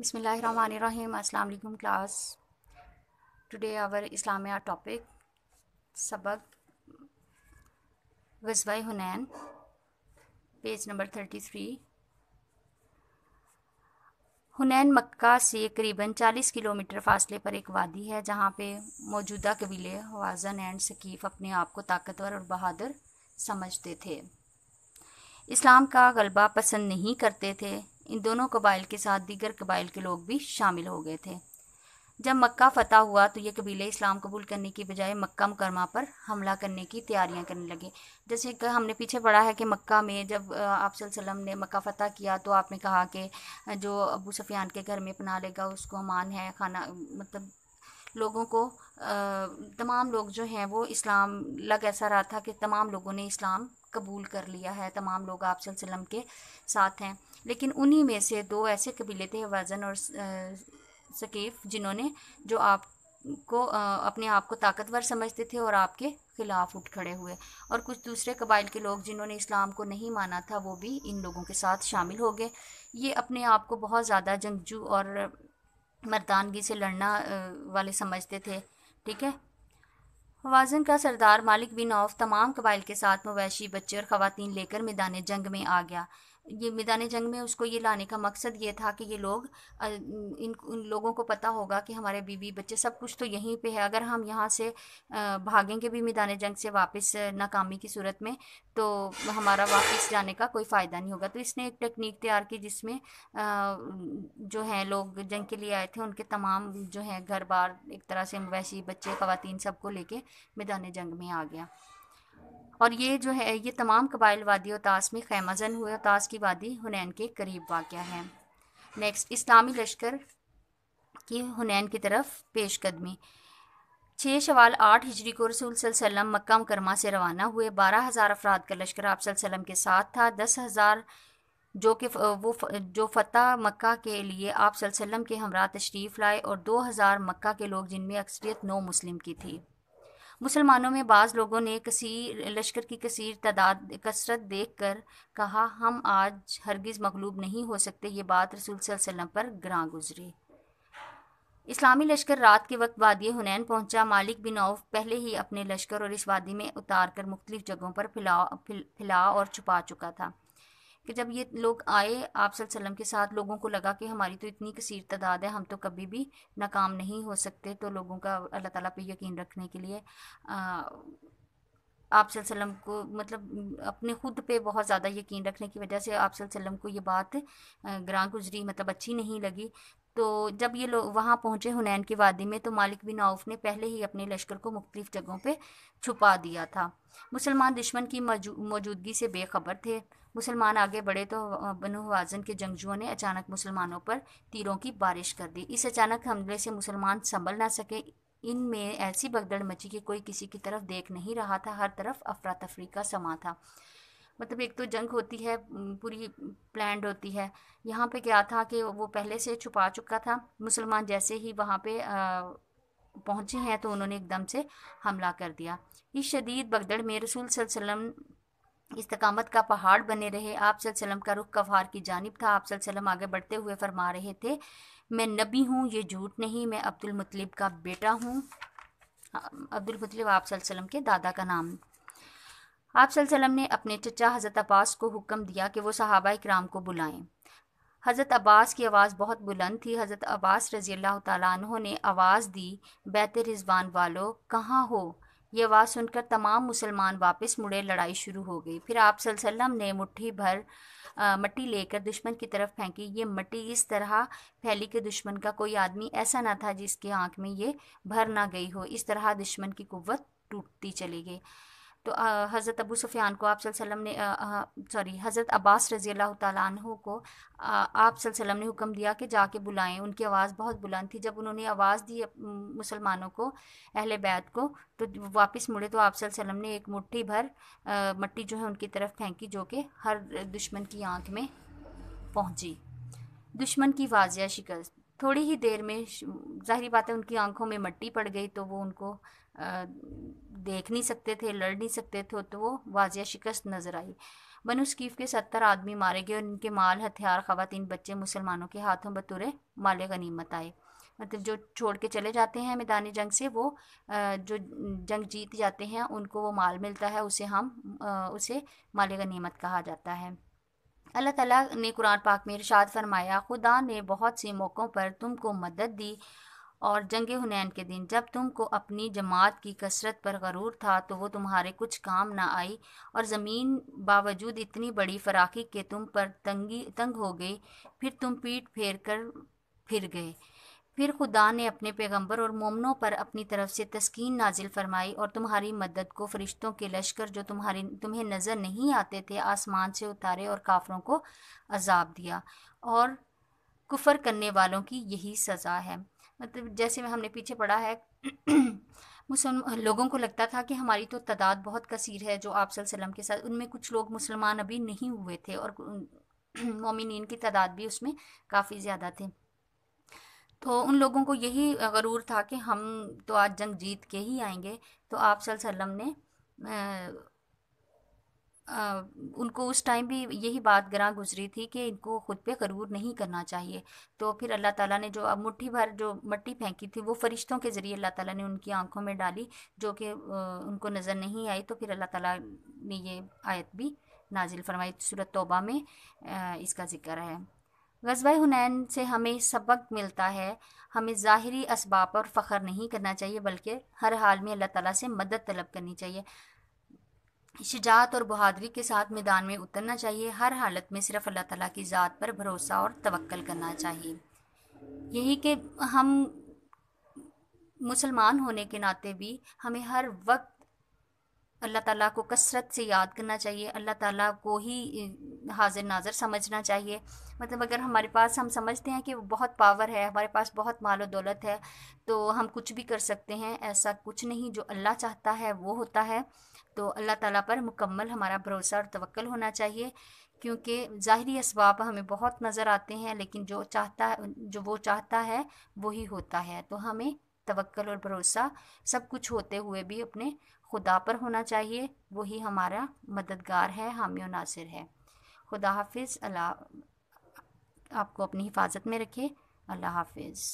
बसमिल्लाम अल्लाम class today our इस्लामिया topic सबक गजवा हुनैन पेज नंबर थर्टी थ्री हुनैन मक्का से करीबन चालीस किलोमीटर फासले पर एक वादी है जहाँ पे मौजूदा कबीले वाजन एंड शकीफ अपने आप को ताकतवर और बहादुर समझते थे इस्लाम का गलबा पसंद नहीं करते थे इन दोनों कबाइल के साथ दीगर कबाइल के लोग भी शामिल हो गए थे जब मक्का फतह हुआ तो ये कबीले इस्लाम कबूल करने की बजाय मक्का मुकरमा पर हमला करने की तैयारियां करने लगे जैसे कि हमने पीछे पढ़ा है कि मक्का में जब आप सल्लम ने मक्का फतह किया तो आपने कहा कि जो अबू सफियान के घर में पना लेगा उसको अमान है खाना मतलब लोगों को तमाम लोग जो हैं वो इस्लाम लग ऐसा रहा था कि तमाम लोगों ने इस्लाम कबूल कर लिया है तमाम लोग आप सल्लम के साथ हैं लेकिन उन्हीं में से दो ऐसे कबीले थे वज़न और शकीफ जिन्होंने जो आप को अपने आप को ताकतवर समझते थे और आपके खिलाफ उठ खड़े हुए और कुछ दूसरे कबाइल के लोग जिन्होंने इस्लाम को नहीं माना था वो भी इन लोगों के साथ शामिल हो गए ये अपने आप को बहुत ज़्यादा जंगजू और मर्दानगी से लड़ना वाले समझते थे ठीक है वाजन का सरदार मालिक बिन औफ तमाम कबाइल के साथ मवैशी बच्चे और ख़वान लेकर मैदान जंग में आ गया ये मैदान जंग में उसको ये लाने का मकसद ये था कि ये लोग इन उन लोगों को पता होगा कि हमारे बीवी बच्चे सब कुछ तो यहीं पे है अगर हम यहाँ से भागेंगे भी मैदान जंग से वापस नाकामी की सूरत में तो हमारा वापस जाने का कोई फ़ायदा नहीं होगा तो इसने एक टेक्निक तैयार की जिसमें जो हैं लोग जंग के लिए आए थे उनके तमाम जो हैं घर बार एक तरह से वैसी बच्चे खातन सबको लेके मैदान जंग में आ गया और ये जो है ये तमाम कबाइल वादी ताश में खैमजन हुए और ताश की वादी हुनैन के करीब वाक़ है नेक्स्ट इस्लामी लश्कर की हुनैन की तरफ पेशकदमी छः शवाल आठ हिजरी को रसूल सल्लम मक्का मुकरमा से रवाना हुए बारह हज़ार अफराद का लश्कर आप सल्लम के साथ था दस हज़ार जो कि वो जो फ़तह मक्का के लिए आप सल्लम के हमरा तशरीफ़ लाए और दो हज़ार मक्का के लोग जिनमें अक्सरियत नौ मुस्लिम की थी मुसलमानों में बाज़ लोगों ने कसीर लश्कर की कसीर तादाद कसरत देख कर कहा हम आज हरगिज़ मकलूब नहीं हो सकते ये बात रसूल वसल्लम पर ग्रां गुजरी इस्लामी लश्कर रात के वक्त वादी हुनैन पहुंचा मालिक बिन औफ पहले ही अपने लश्कर और इस वादी में उतार कर मुख्तलिफ जगहों पर फैला फैला और छुपा चुका था कि जब ये लोग आए आप सल्लम के साथ लोगों को लगा कि हमारी तो इतनी कसीर तादाद है हम तो कभी भी नाकाम नहीं हो सकते तो लोगों का अल्लाह ताला पे यकीन रखने के लिए आप सल्लम को मतलब अपने खुद पे बहुत ज़्यादा यकीन रखने की वजह से आप सल्लम को ये बात ग्रां गुजरी मतलब अच्छी नहीं लगी तो जब ये लोग वहाँ पहुँचे हुनैन की वादी में तो मालिक बिन औफ ने पहले ही अपने लश्कर को मुख्तलिफ़ जगहों पर छुपा दिया था मुसलमान दुश्मन की मौजूदगी से बेखबर थे मुसलमान आगे बढ़े तो बनु हवाजन के जंगजुओं ने अचानक मुसलमानों पर तीरों की बारिश कर दी इस अचानक हमले से मुसलमान संभल ना सके इन में ऐसी बगदड़ मची कि कोई किसी की तरफ देख नहीं रहा था हर तरफ अफरा तफरी का समा था मतलब एक तो जंग होती है पूरी प्लैंड होती है यहाँ पे क्या था कि वो पहले से छुपा चुका था मुसलमान जैसे ही वहाँ पे पहुँचे हैं तो उन्होंने एकदम से हमला कर दिया इस शदीद बगदड़ में रसूल सल्लम इस्तकामत का पहाड़ बने रहे आप सल्लम का रुख कफार की जानब था आप सल्लम आगे बढ़ते हुए फरमा रहे थे मैं नबी हूँ ये झूठ नहीं मैं अब्दुल मुतलिब का बेटा हूँ अब्दुल मुतलिब आप सल्लम के दादा का नाम आप सल्लम ने अपने चचा हज़रत अब्बास को हुक्म दिया कि वो सहाबा इक्राम को बुलाएं हज़रत अब्बास की आवाज़ बहुत बुलंद थी हज़रत अब्बास रज़ी अल्लाह तु ने आवाज़ दी बैत रिजवान वालो कहाँ हो ये आवाज़ सुनकर तमाम मुसलमान वापस मुड़े लड़ाई शुरू हो गई फिर आप सल्लम ने मुट्ठी भर मट्टी लेकर दुश्मन की तरफ फेंकी ये मट्टी इस तरह फैली कि दुश्मन का कोई आदमी ऐसा ना था जिसके आंख में ये भर ना गई हो इस तरह दुश्मन की कुत टूटती चली गई तो हज़रत अबू सुफियान को आप सल्लम ने सॉरी हज़रत अब्बास रज़ी अल्लाह तु को आप सल्लम ने हुक्म दिया कि जाके बुलाएं उनकी आवाज़ बहुत बुलंद थी जब उन्होंने आवाज़ दी मुसलमानों को अहल बैत को तो वापस मुड़े तो आप सल्लम ने एक मुट्ठी भर मट्टी जो है उनकी तरफ फेंकी जो कि हर दुश्मन की आँख में पहुंची दुश्मन की वाजिया शिकस्त थोड़ी ही देर में जाहिर बात है उनकी आंखों में मट्टी पड़ गई तो वो उनको देख नहीं सकते थे लड़ नहीं सकते थे तो वो वाजिया शिकस्त नज़र आई बनु शकीफ के सत्तर आदमी मारे गए और इनके माल हथियार खातन बच्चे मुसलमानों के हाथों बतौर माल गनीमत आए मतलब जो छोड़ के चले जाते हैं मैदानी जंग से वो जो जंग जीत जाते हैं उनको वो माल मिलता है उसे हम उसे माल गनीमत कहा जाता है अल्लाह ताला ने कुरान पाक में इरशाद फरमाया खुदा ने बहुत से मौक़ों पर तुमको मदद दी और जंग हुनैन के दिन जब तुमको अपनी जमात की कसरत पर गरूर था तो वो तुम्हारे कुछ काम ना आई और ज़मीन बावजूद इतनी बड़ी फराकी के तुम पर तंगी तंग हो गई फिर तुम पीठ फेर कर फिर गए फिर खुदा ने अपने पैगंबर और मोमनों पर अपनी तरफ से तस्कीन नाजिल फरमाई और तुम्हारी मदद को फरिश्तों के लश्कर जो तुम्हारी तुम्हें नज़र नहीं आते थे आसमान से उतारे और काफरों को अजाब दिया और कुफर करने वालों की यही सज़ा है मतलब जैसे में हमने पीछे पढ़ा है मुसलमान लोगों को लगता था कि हमारी तो तादाद बहुत कसीर है जो आप सल्लम के साथ उनमें कुछ लोग मुसलमान अभी नहीं हुए थे और मोमिन की तादाद भी उसमें काफ़ी ज़्यादा थे तो उन लोगों को यही गरूर था कि हम तो आज जंग जीत के ही आएंगे तो आप सल्लम ने आ, उनको उस टाइम भी यही बात ग्रां गुजरी थी कि इनको खुद पे गरूर नहीं करना चाहिए तो फिर अल्लाह ताला ने जो अब मुट्ठी भर जो मट्टी फेंकी थी वो फरिश्तों के ज़रिए अल्लाह ताला ने उनकी आंखों में डाली जो कि उनको नज़र नहीं आई तो फिर अल्लाह ताला ने ये आयत भी नाजिल फरमाई सूरत तोबा में आ, इसका ज़िक्र है गजबा हुनैन से हमें सबक मिलता है हमें ज़ाहरी इसबाब पर फ़ख्र नहीं करना चाहिए बल्कि हर हाल में अल्लाह ताला से मदद तलब करनी चाहिए शिजात और बहादरी के साथ मैदान में उतरना चाहिए हर हालत में सिर्फ अल्लाह ताला की ज़ात पर भरोसा और तवक्ल करना चाहिए यही कि हम मुसलमान होने के नाते भी हमें हर वक्त अल्लाह ताला को कसरत से याद करना चाहिए अल्लाह ताला को ही हाजिर नाजर समझना चाहिए मतलब अगर हमारे पास हम समझते हैं कि बहुत पावर है हमारे पास बहुत माल दौलत है तो हम कुछ भी कर सकते हैं ऐसा कुछ नहीं जो अल्लाह चाहता है वो होता है तो अल्लाह ताला पर मुकम्मल हमारा भरोसा और तवक्ल होना चाहिए क्योंकि ज़ाहरी इसबाब हमें बहुत नज़र आते हैं लेकिन जो चाहता जो वो चाहता है वही होता है तो हमें तवक्ल और भरोसा सब कुछ होते हुए भी अपने खुदा पर होना चाहिए वही हमारा मददगार है हामी और नासिर है खुदा हाफिज़ अल्लाह आपको अपनी हिफाजत में रखे अल्लाह हाफिज़